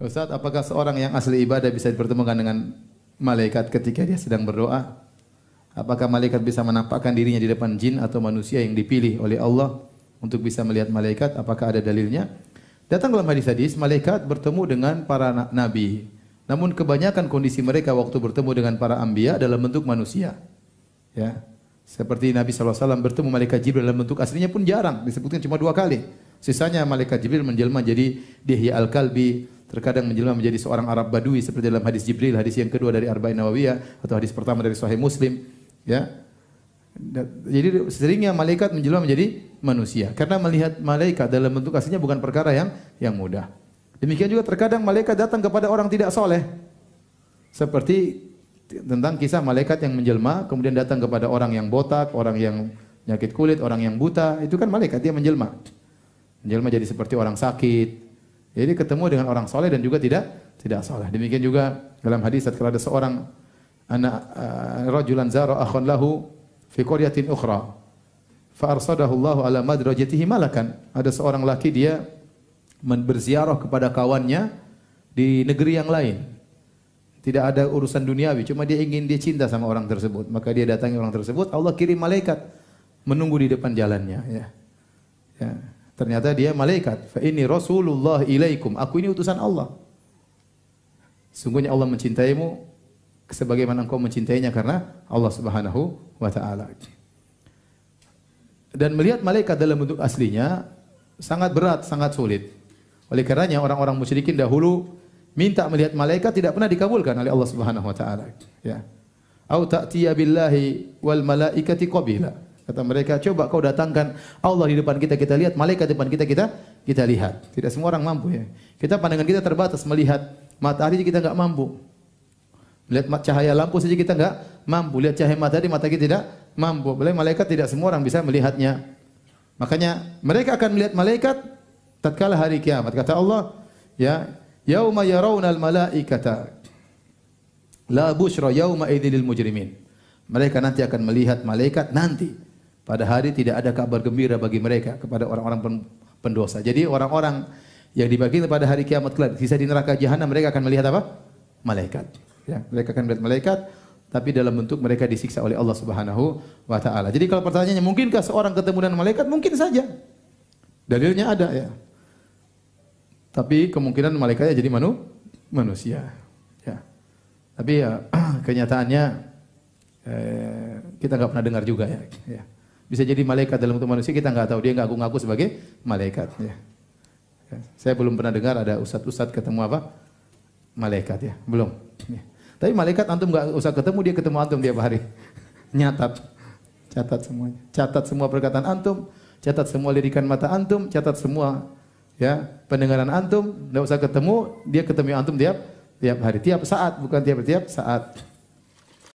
Ustaz, apakah seorang yang asli ibadah bisa dipertemukan dengan malaikat ketika dia sedang berdoa? Apakah malaikat bisa menampakkan dirinya di depan jin atau manusia yang dipilih oleh Allah untuk bisa melihat malaikat? Apakah ada dalilnya? Datang dalam hadis-hadis, malaikat bertemu dengan para nabi. Namun kebanyakan kondisi mereka waktu bertemu dengan para ambia dalam bentuk manusia. Ya. Seperti Nabi SAW bertemu malaikat Jibril dalam bentuk aslinya pun jarang, disebutkan cuma dua kali. Sisanya malaikat Jibril menjelma jadi Dihya al-Kalbi, terkadang menjelma menjadi seorang Arab Badui seperti dalam hadis Jibril, hadis yang kedua dari Arba'in Nawawiyah atau hadis pertama dari Sahih Muslim, ya. Jadi seringnya malaikat menjelma menjadi manusia karena melihat malaikat dalam bentuk aslinya bukan perkara yang yang mudah. Demikian juga terkadang malaikat datang kepada orang tidak soleh. Seperti tentang kisah malaikat yang menjelma kemudian datang kepada orang yang botak, orang yang penyakit kulit, orang yang buta, itu kan malaikat dia menjelma. Menjelma jadi seperti orang sakit, jadi ketemu dengan orang soleh dan juga tidak tidak soleh. Demikian juga dalam hadis kalau ada seorang anak uh, eh, rajulan zara akhun lahu fi qaryatin ukhra fa arsadahu Allah ala madrajatihi malakan. Ada seorang laki dia berziarah kepada kawannya di negeri yang lain. Tidak ada urusan duniawi, cuma dia ingin dia cinta sama orang tersebut. Maka dia datangi orang tersebut, Allah kirim malaikat menunggu di depan jalannya. Ya. ya. Ternyata dia malaikat. Fa ini Rasulullah ilaikum. Aku ini utusan Allah. Sungguhnya Allah mencintaimu sebagaimana engkau mencintainya karena Allah Subhanahu wa taala. Dan melihat malaikat dalam bentuk aslinya sangat berat, sangat sulit. Oleh karenanya orang-orang musyrikin dahulu minta melihat malaikat tidak pernah dikabulkan oleh Allah Subhanahu wa taala, ya. Au ta'tiya billahi wal malaikati qabila. Kata mereka, coba kau datangkan Allah di depan kita, kita lihat. Malaikat di depan kita, kita kita lihat. Tidak semua orang mampu ya. Kita pandangan kita terbatas melihat matahari kita nggak mampu. melihat cahaya lampu saja kita nggak mampu. Lihat cahaya matahari mata kita tidak mampu. Boleh malaikat tidak semua orang bisa melihatnya. Makanya mereka akan melihat malaikat tatkala hari kiamat. Kata Allah, ya, yauma yarawnal malaikata la busra yauma idzil mujrimin. Mereka nanti akan melihat malaikat nanti pada hari tidak ada kabar gembira bagi mereka kepada orang-orang pendosa. Jadi orang-orang yang dibagi pada hari kiamat kelak, sisa di neraka jahanam mereka akan melihat apa? Malaikat. Ya, mereka akan melihat malaikat tapi dalam bentuk mereka disiksa oleh Allah Subhanahu wa taala. Jadi kalau pertanyaannya mungkinkah seorang ketemu dengan malaikat? Mungkin saja. Dalilnya ada ya. Tapi kemungkinan malaikatnya jadi manu manusia. Ya. Tapi ya kenyataannya eh, kita nggak pernah dengar juga ya. ya bisa jadi malaikat dalam bentuk manusia kita nggak tahu dia nggak ngaku-ngaku sebagai malaikat ya. ya. Saya belum pernah dengar ada ustadz-ustadz ketemu apa malaikat ya belum. Ya. Tapi malaikat antum nggak usah ketemu dia ketemu antum dia hari nyatat catat semuanya catat semua perkataan antum catat semua lirikan mata antum catat semua ya pendengaran antum nggak usah ketemu dia ketemu antum tiap tiap hari tiap saat bukan tiap tiap saat